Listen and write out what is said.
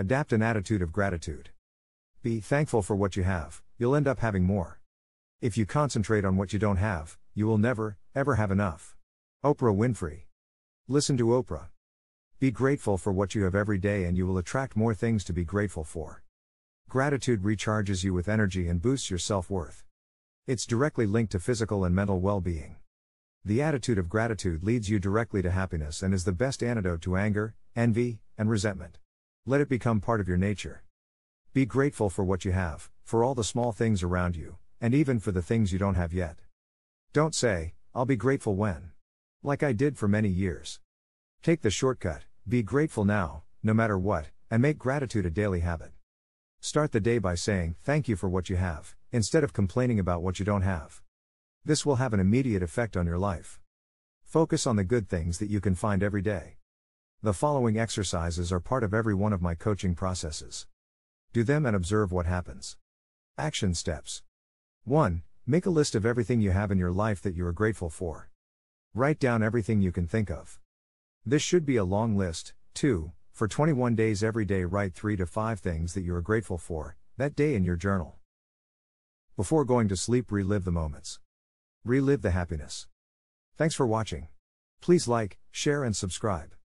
Adapt an attitude of gratitude. Be thankful for what you have, you'll end up having more. If you concentrate on what you don't have, you will never, ever have enough. Oprah Winfrey. Listen to Oprah. Be grateful for what you have every day and you will attract more things to be grateful for. Gratitude recharges you with energy and boosts your self worth. It's directly linked to physical and mental well being. The attitude of gratitude leads you directly to happiness and is the best antidote to anger, envy, and resentment. Let it become part of your nature. Be grateful for what you have, for all the small things around you, and even for the things you don't have yet. Don't say, I'll be grateful when. Like I did for many years. Take the shortcut, be grateful now, no matter what, and make gratitude a daily habit. Start the day by saying, Thank you for what you have, instead of complaining about what you don't have. This will have an immediate effect on your life. Focus on the good things that you can find every day. The following exercises are part of every one of my coaching processes. Do them and observe what happens. Action steps 1. Make a list of everything you have in your life that you are grateful for. Write down everything you can think of. This should be a long list. 2. For 21 days every day, write 3 to 5 things that you are grateful for that day in your journal. Before going to sleep, relive the moments. Relive the happiness. Thanks for watching. Please like, share, and subscribe.